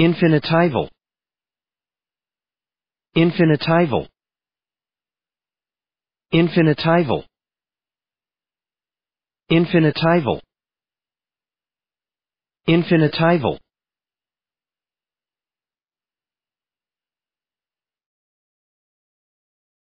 Infinitival. Infinitival. Infinitival. Infinitival. Infinitival.